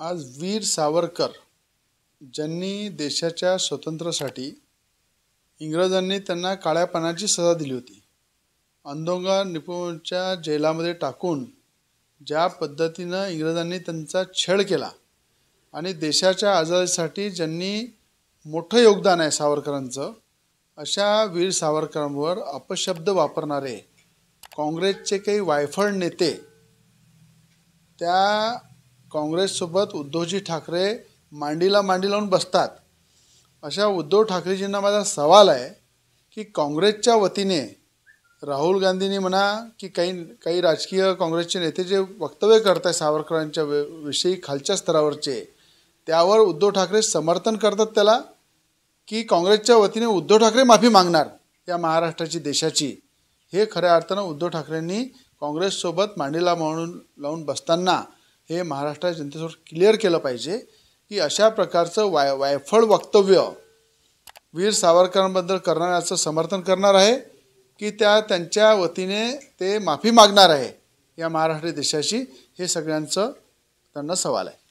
आज वीर सावरकर ज्यांनी देशाच्या स्वातंत्र्यासाठी इंग्रजांनी त्यांना काळ्यापणाची सजा दिली होती अंदोंगा निपुणच्या जेलामध्ये टाकून ज्या पद्धतीनं इंग्रजांनी त्यांचा छळ केला आणि देशाच्या आजादीसाठी ज्यांनी मोठं योगदान आहे सावरकरांचं अशा वीर सावरकरांवर अपशब्द वापरणारे काँग्रेसचे काही वायफळ नेते त्या काँग्रेससोबत उद्धवजी ठाकरे मांडीला मांडी लावून बसतात अशा उद्धव ठाकरेजींना माझा सवाल आहे की काँग्रेसच्या वतीने राहुल गांधींनी म्हणा की काही काही राजकीय काँग्रेसचे नेते जे वक्तव्य करत आहेत सावरकरांच्या विषयी खालच्या स्तरावरचे त्यावर उद्धव ठाकरे समर्थन करतात त्याला की काँग्रेसच्या वतीने उद्धव ठाकरे माफी मागणार या महाराष्ट्राची देशाची हे खऱ्या अर्थानं उद्धव ठाकरेंनी काँग्रेससोबत मांडीला म्हणून लावून बसताना हे महाराष्ट्राच्या जनतेसमोर क्लिअर केलं पाहिजे की अशा प्रकारचं वाय वायफळ वक्तव्य वीर सावरकरांबद्दल करणाऱ्याचं समर्थन करणार आहे की त्या त्यांच्या वतीने ते माफी मागणार आहे या महाराष्ट्र देशाशी हे सगळ्यांचं त्यांना सवाल आहे